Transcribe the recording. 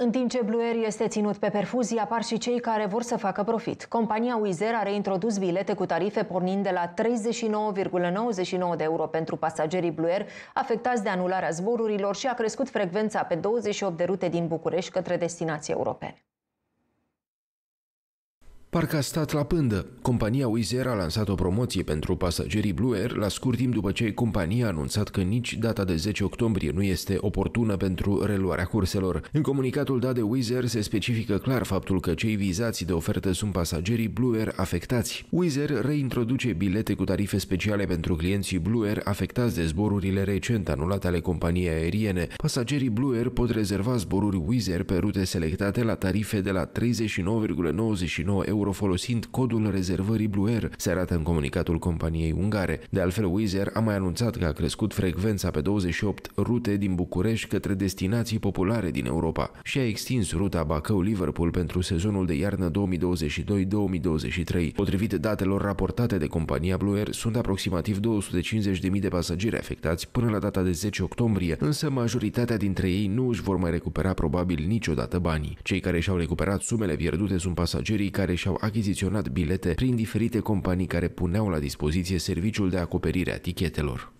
În timp ce Blue Air este ținut pe perfuzie, apar și cei care vor să facă profit. Compania Wizz Air a reintrodus bilete cu tarife pornind de la 39,99 de euro pentru pasagerii Blue Air afectați de anularea zborurilor și a crescut frecvența pe 28 de rute din București către destinații europene. Parcă a stat la pândă. Compania Wizz Air a lansat o promoție pentru pasagerii Blue Air la scurt timp după ce compania a anunțat că nici data de 10 octombrie nu este oportună pentru reluarea curselor. În comunicatul dat de Wizz Air se specifică clar faptul că cei vizați de ofertă sunt pasagerii Blue Air afectați. Wizz Air reintroduce bilete cu tarife speciale pentru clienții Blue Air afectați de zborurile recent anulate ale companiei aeriene. Pasagerii Blue Air pot rezerva zboruri Wizz Air pe rute selectate la tarife de la 39,99 euro euro folosind codul rezervării Blue Air, se arată în comunicatul companiei ungare. De altfel, Wizz Air a mai anunțat că a crescut frecvența pe 28 rute din București către destinații populare din Europa și a extins ruta Bacău-Liverpool pentru sezonul de iarnă 2022-2023. Potrivit datelor raportate de compania Blue Air, sunt aproximativ 250.000 de pasageri afectați până la data de 10 octombrie, însă majoritatea dintre ei nu își vor mai recupera probabil niciodată banii. Cei care și-au recuperat sumele pierdute sunt pasagerii care și și-au achiziționat bilete prin diferite companii care puneau la dispoziție serviciul de acoperire a tichetelor.